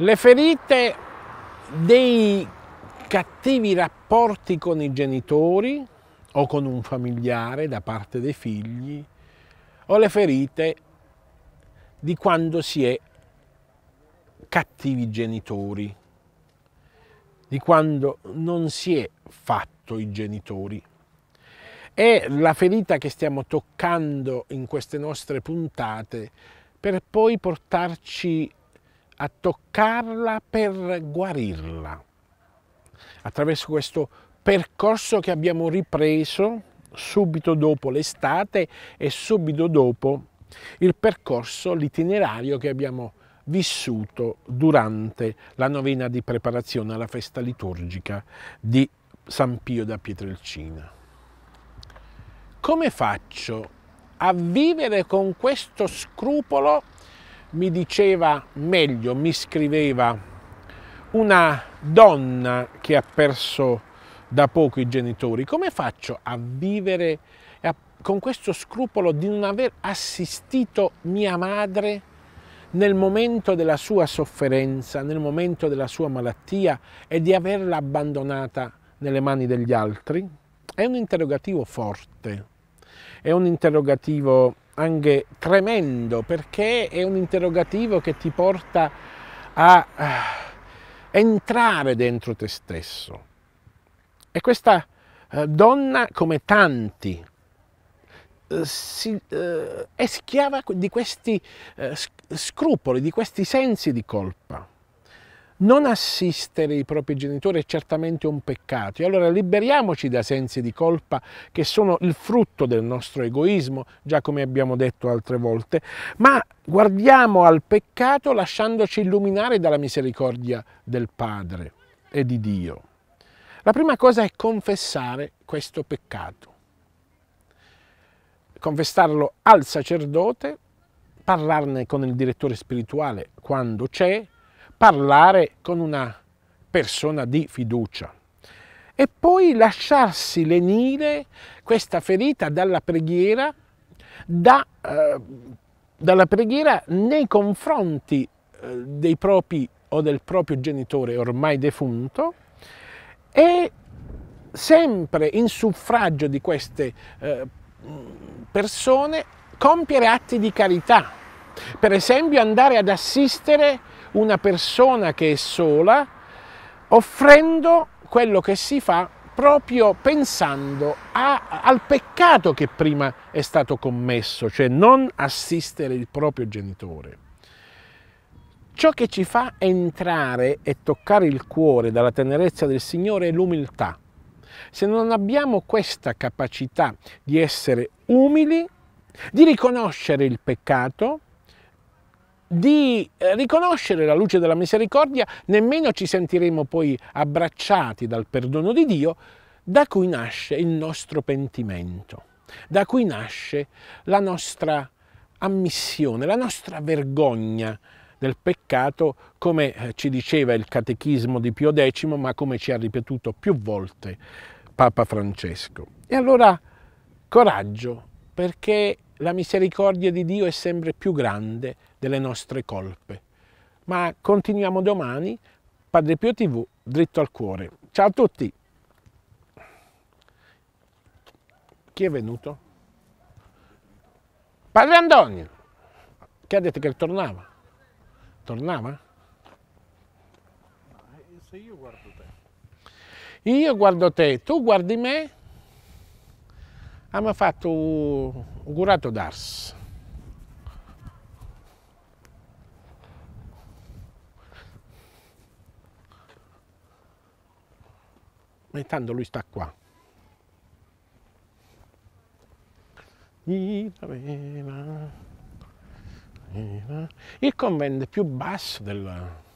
Le ferite dei cattivi rapporti con i genitori o con un familiare da parte dei figli o le ferite di quando si è cattivi genitori, di quando non si è fatto i genitori. È la ferita che stiamo toccando in queste nostre puntate per poi portarci a toccarla per guarirla. Attraverso questo percorso che abbiamo ripreso subito dopo l'estate e subito dopo il percorso, l'itinerario che abbiamo vissuto durante la novena di preparazione alla festa liturgica di San Pio da Pietrelcina. Come faccio a vivere con questo scrupolo mi diceva meglio, mi scriveva una donna che ha perso da poco i genitori, come faccio a vivere a, con questo scrupolo di non aver assistito mia madre nel momento della sua sofferenza, nel momento della sua malattia e di averla abbandonata nelle mani degli altri? È un interrogativo forte, è un interrogativo anche tremendo perché è un interrogativo che ti porta a eh, entrare dentro te stesso. E questa eh, donna, come tanti, eh, è schiava di questi scrupoli, di questi sensi di colpa. Non assistere i propri genitori è certamente un peccato e allora liberiamoci da sensi di colpa che sono il frutto del nostro egoismo, già come abbiamo detto altre volte, ma guardiamo al peccato lasciandoci illuminare dalla misericordia del Padre e di Dio. La prima cosa è confessare questo peccato. Confessarlo al sacerdote, parlarne con il direttore spirituale quando c'è, parlare con una persona di fiducia e poi lasciarsi lenire questa ferita dalla preghiera, da, eh, dalla preghiera nei confronti eh, dei propri o del proprio genitore ormai defunto e sempre in suffragio di queste eh, persone compiere atti di carità, per esempio andare ad assistere una persona che è sola, offrendo quello che si fa proprio pensando a, al peccato che prima è stato commesso, cioè non assistere il proprio genitore. Ciò che ci fa entrare e toccare il cuore dalla tenerezza del Signore è l'umiltà. Se non abbiamo questa capacità di essere umili, di riconoscere il peccato, di eh, riconoscere la luce della misericordia, nemmeno ci sentiremo poi abbracciati dal perdono di Dio, da cui nasce il nostro pentimento, da cui nasce la nostra ammissione, la nostra vergogna del peccato, come eh, ci diceva il catechismo di Pio X, ma come ci ha ripetuto più volte Papa Francesco. E allora coraggio, perché la misericordia di Dio è sempre più grande delle nostre colpe. Ma continuiamo domani, Padre Pio TV, dritto al cuore. Ciao a tutti! Chi è venuto? Padre Antonio, che ha detto che tornava? Tornava? Se io guardo te. Io guardo te, tu guardi me? Abbiamo fatto un curato d'ars. Ma intanto lui sta qua. Il convento più basso del,